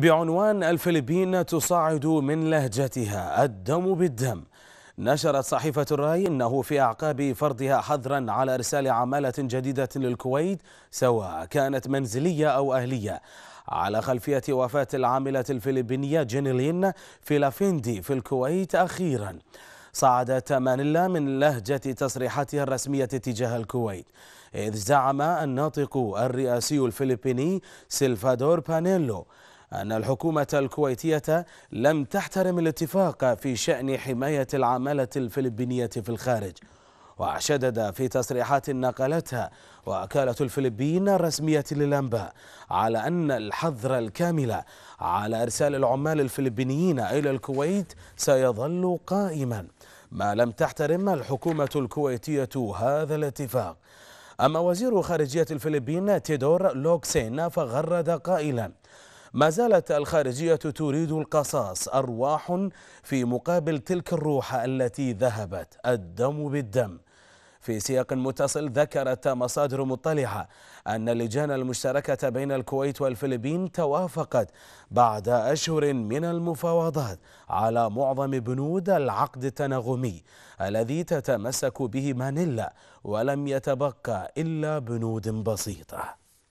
بعنوان الفلبين تصعد من لهجتها الدم بالدم نشرت صحيفة الرأي أنه في أعقاب فرضها حظرا على إرسال عمالة جديدة للكويت سواء كانت منزلية أو أهلية على خلفية وفاة العاملة الفلبينية جينيلين فيلافيندي في الكويت أخيراً صعدت مانيلا من لهجة تصريحاتها الرسمية تجاه الكويت إذ زعم الناطق الرئاسي الفلبيني سلفادور بانيلو أن الحكومة الكويتية لم تحترم الاتفاق في شأن حماية العمالة الفلبينية في الخارج وشدد في تصريحات نقلتها وكالة الفلبين الرسمية للأنباء على أن الحظر الكامل على إرسال العمال الفلبينيين إلى الكويت سيظل قائما ما لم تحترم الحكومة الكويتية هذا الاتفاق أما وزير خارجية الفلبين تيدور لوكسين فغرد قائلا ما زالت الخارجية تريد القصاص أرواح في مقابل تلك الروح التي ذهبت الدم بالدم في سياق متصل ذكرت مصادر مطلعة أن اللجان المشتركة بين الكويت والفلبين توافقت بعد أشهر من المفاوضات على معظم بنود العقد التناغمي الذي تتمسك به مانيلا ولم يتبقى إلا بنود بسيطة